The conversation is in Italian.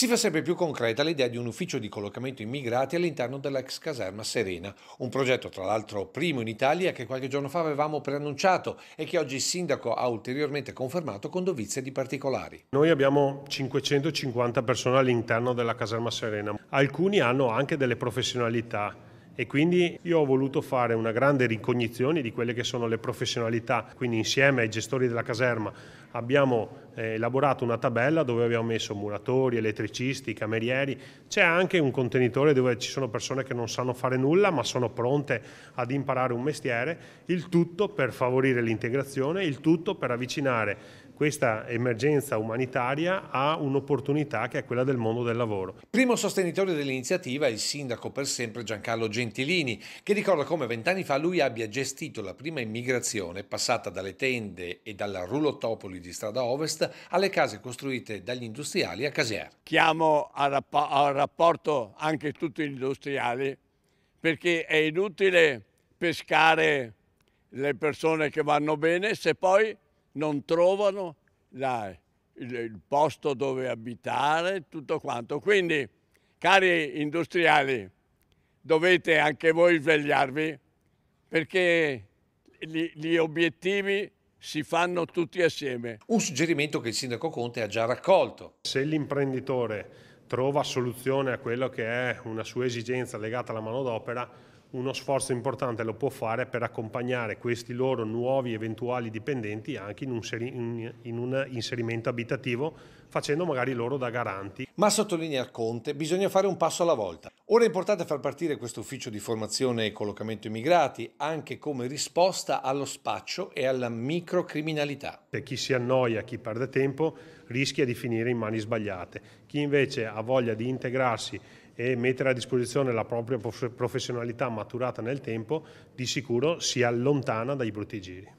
Si fa sempre più concreta l'idea di un ufficio di collocamento immigrati all'interno dell'ex caserma Serena, un progetto tra l'altro primo in Italia che qualche giorno fa avevamo preannunciato e che oggi il sindaco ha ulteriormente confermato con dovizie di particolari. Noi abbiamo 550 persone all'interno della caserma Serena, alcuni hanno anche delle professionalità e quindi io ho voluto fare una grande ricognizione di quelle che sono le professionalità, quindi insieme ai gestori della caserma, abbiamo eh, elaborato una tabella dove abbiamo messo muratori, elettricisti, camerieri, c'è anche un contenitore dove ci sono persone che non sanno fare nulla ma sono pronte ad imparare un mestiere, il tutto per favorire l'integrazione, il tutto per avvicinare questa emergenza umanitaria ha un'opportunità che è quella del mondo del lavoro. Primo sostenitore dell'iniziativa è il sindaco per sempre Giancarlo Gentilini, che ricorda come vent'anni fa lui abbia gestito la prima immigrazione passata dalle tende e dalla rulotopoli di strada ovest alle case costruite dagli industriali a Casier. Chiamo al, rapp al rapporto anche tutti gli industriali perché è inutile pescare le persone che vanno bene se poi non trovano la, il, il posto dove abitare, tutto quanto. Quindi, cari industriali, dovete anche voi svegliarvi perché gli, gli, obiettivi si fanno tutti assieme. Un suggerimento che il sindaco Conte ha già raccolto. Se l'imprenditore trova soluzione a quello che è una sua esigenza legata alla manodopera, uno sforzo importante lo può fare per accompagnare questi loro nuovi eventuali dipendenti anche in un, in, in un, inserimento abitativo, facendo magari loro da garanti. Ma sottolinea Conte, bisogna fare un passo alla volta. Ora è importante far partire questo ufficio di formazione e collocamento immigrati anche come risposta allo spaccio e alla microcriminalità. Per chi si annoia, chi perde tempo, rischia di finire in mani sbagliate. Chi invece ha voglia di integrarsi e mettere a disposizione la propria professionalità maturata nel tempo, di sicuro si allontana dai brutti giri.